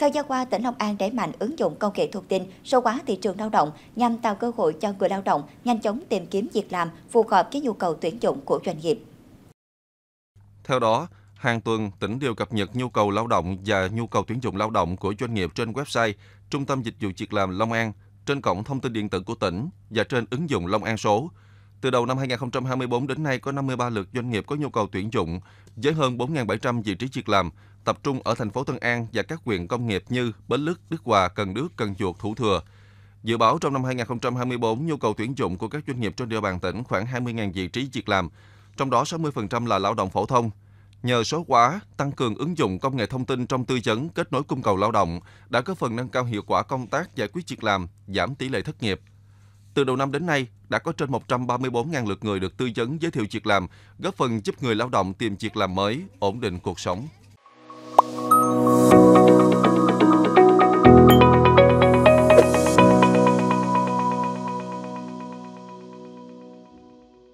Thời gian qua, tỉnh Long An đẩy mạnh ứng dụng công nghệ thông tin, số hóa thị trường lao động nhằm tạo cơ hội cho người lao động nhanh chóng tìm kiếm việc làm phù hợp với nhu cầu tuyển dụng của doanh nghiệp. Theo đó, hàng tuần tỉnh đều cập nhật nhu cầu lao động và nhu cầu tuyển dụng lao động của doanh nghiệp trên website Trung tâm Dịch vụ Việc làm Long An, trên cổng thông tin điện tử của tỉnh và trên ứng dụng Long An số. Từ đầu năm 2024 đến nay có 53 lượt doanh nghiệp có nhu cầu tuyển dụng với hơn 4.700 vị trí việc làm tập trung ở thành phố Tân An và các huyện công nghiệp như Bến Lức, Đức Hòa, Cần Đước, Cần Duộc, Thủ Thừa. Dự báo trong năm 2024, nhu cầu tuyển dụng của các doanh nghiệp trên địa bàn tỉnh khoảng 20.000 vị trí việc làm, trong đó 60% là lao động phổ thông. Nhờ số hóa, tăng cường ứng dụng công nghệ thông tin trong tư vấn kết nối cung cầu lao động đã có phần nâng cao hiệu quả công tác giải quyết việc làm, giảm tỷ lệ thất nghiệp. Từ đầu năm đến nay, đã có trên 134.000 lượt người được tư vấn giới thiệu việc làm, góp phần giúp người lao động tìm việc làm mới, ổn định cuộc sống.